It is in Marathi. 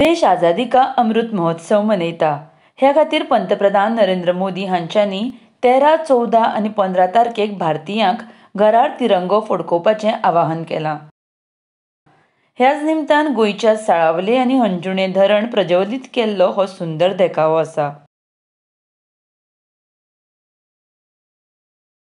देश आजादी का अमृत महोत्सव मनयता ह्या खातीर पंतप्रधान नरेंद्र मोदी हांच्यांनी तेरा चौदा आनी पंदरा तारखेक भारतीयांक घरार तिरंगो फडकोवपाचें आवाहन केला। ह्याच निमतान गोंयच्या साळावले आनी हंजुणे धरण प्रज्वलीत केल्लो हो सुंदर देखावो आसा